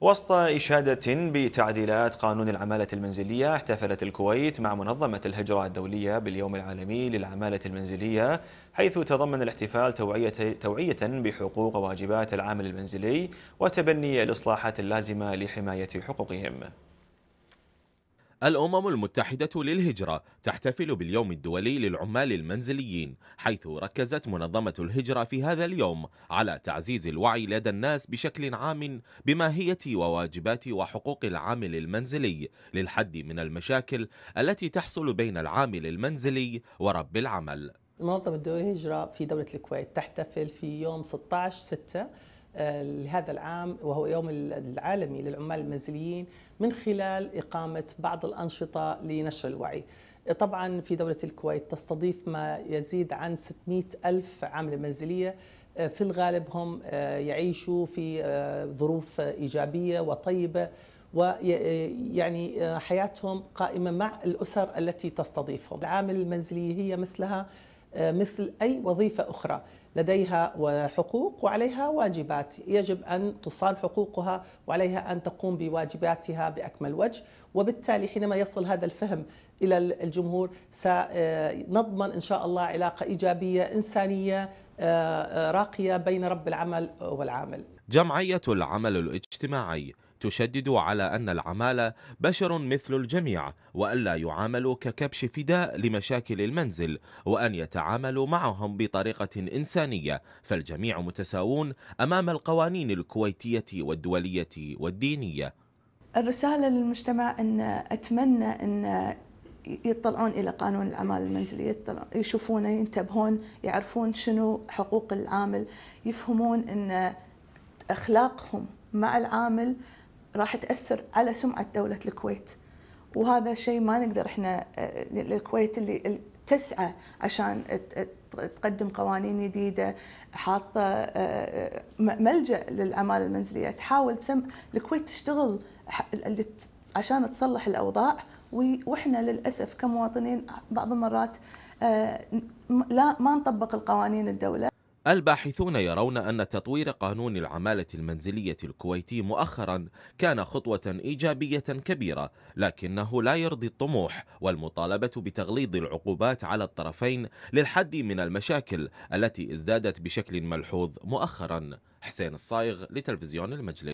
وسط إشادة بتعديلات قانون العمالة المنزلية احتفلت الكويت مع منظمة الهجرة الدولية باليوم العالمي للعمالة المنزلية حيث تضمن الاحتفال توعية, توعية بحقوق وواجبات العامل المنزلي وتبني الإصلاحات اللازمة لحماية حقوقهم الأمم المتحدة للهجرة تحتفل باليوم الدولي للعمال المنزليين حيث ركزت منظمة الهجرة في هذا اليوم على تعزيز الوعي لدى الناس بشكل عام بماهية وواجبات وحقوق العامل المنزلي للحد من المشاكل التي تحصل بين العامل المنزلي ورب العمل منظمة الهجرة في دولة الكويت تحتفل في يوم 16 6 آه، لهذا العام وهو يوم العالمي للعمال المنزليين من خلال إقامة بعض الأنشطة لنشر الوعي طبعا في دولة الكويت تستضيف ما يزيد عن 600 ألف عاملة منزلية آه، في الغالب هم آه، يعيشوا في ظروف إيجابية وطيبة ويعني حياتهم قائمة مع الأسر التي تستضيفهم العامل المنزلية هي مثلها آه، مثل أي وظيفة أخرى لديها حقوق وعليها واجبات يجب أن تصان حقوقها وعليها أن تقوم بواجباتها بأكمل وجه وبالتالي حينما يصل هذا الفهم إلى الجمهور سنضمن آه، إن شاء الله علاقة إيجابية إنسانية آه، راقية بين رب العمل والعامل جمعية العمل الاجتماعي تشدد على أن العمالة بشر مثل الجميع وألا يعاملوا ككبش فداء لمشاكل المنزل وأن يتعاملوا معهم بطريقة إنسانية فالجميع متساوون أمام القوانين الكويتية والدولية والدينية الرسالة للمجتمع أن أتمنى أن يطلعون الى قانون العماله المنزليه يشوفونه ينتبهون يعرفون شنو حقوق العامل يفهمون ان اخلاقهم مع العامل راح تاثر على سمعه دوله الكويت وهذا شيء ما نقدر احنا آه، الكويت اللي تسعى عشان تقدم قوانين جديده حاطه آه، آه، ملجا للعماله المنزليه تحاول تسم الكويت تشتغل عشان تصلح الاوضاع واحنا للاسف كمواطنين بعض المرات لا ما نطبق القوانين الدوله الباحثون يرون أن تطوير قانون العمالة المنزلية الكويتي مؤخرا كان خطوة إيجابية كبيرة لكنه لا يرضي الطموح والمطالبة بتغليظ العقوبات على الطرفين للحد من المشاكل التي ازدادت بشكل ملحوظ مؤخرا حسين الصايغ لتلفزيون المجلس